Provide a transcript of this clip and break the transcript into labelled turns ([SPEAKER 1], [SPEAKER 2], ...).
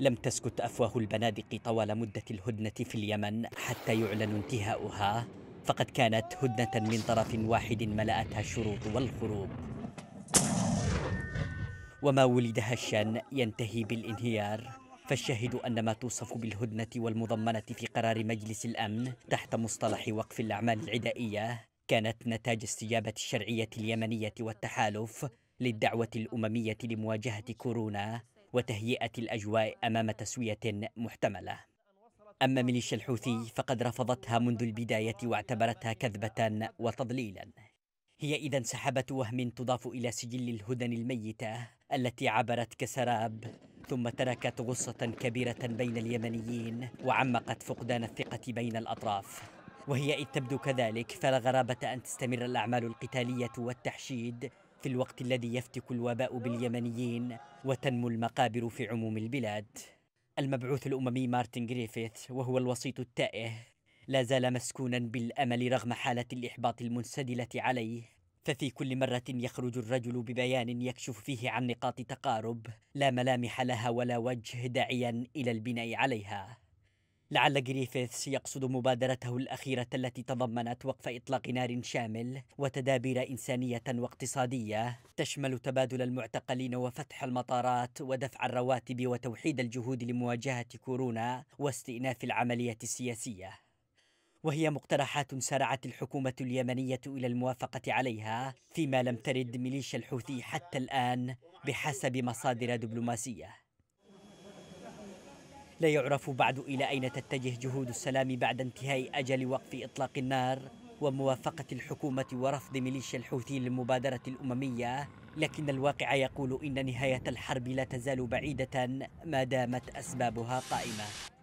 [SPEAKER 1] لم تسكت أفواه البنادق طوال مدة الهدنة في اليمن حتى يعلن انتهاؤها فقد كانت هدنة من طرف واحد ملأتها الشروط والخروب وما ولد هشا ينتهي بالانهيار فالشاهد أن ما توصف بالهدنة والمضمنة في قرار مجلس الأمن تحت مصطلح وقف الأعمال العدائية كانت نتاج استجابة الشرعية اليمنية والتحالف للدعوة الأممية لمواجهة كورونا وتهيئة الأجواء أمام تسوية محتملة أما ميليشيا الحوثي فقد رفضتها منذ البداية واعتبرتها كذبة وتضليلا هي إذا سحبة وهم تضاف إلى سجل الهدن الميتة التي عبرت كسراب ثم تركت غصة كبيرة بين اليمنيين وعمقت فقدان الثقة بين الأطراف وهي إذ تبدو كذلك فلا غرابة أن تستمر الأعمال القتالية والتحشيد في الوقت الذي يفتك الوباء باليمنيين وتنمو المقابر في عموم البلاد المبعوث الأممي مارتن جريفيث وهو الوسيط التائه لا زال مسكونا بالأمل رغم حالة الإحباط المنسدلة عليه ففي كل مرة يخرج الرجل ببيان يكشف فيه عن نقاط تقارب لا ملامح لها ولا وجه داعيا إلى البناء عليها لعل جريفيثس يقصد مبادرته الأخيرة التي تضمنت وقف إطلاق نار شامل وتدابير إنسانية واقتصادية تشمل تبادل المعتقلين وفتح المطارات ودفع الرواتب وتوحيد الجهود لمواجهة كورونا واستئناف العملية السياسية وهي مقترحات سارعت الحكومة اليمنية إلى الموافقة عليها فيما لم ترد ميليشيا الحوثي حتى الآن بحسب مصادر دبلوماسية لا يعرف بعد إلى أين تتجه جهود السلام بعد انتهاء أجل وقف إطلاق النار وموافقة الحكومة ورفض ميليشيا الحوثي للمبادرة الأممية لكن الواقع يقول إن نهاية الحرب لا تزال بعيدة ما دامت أسبابها قائمة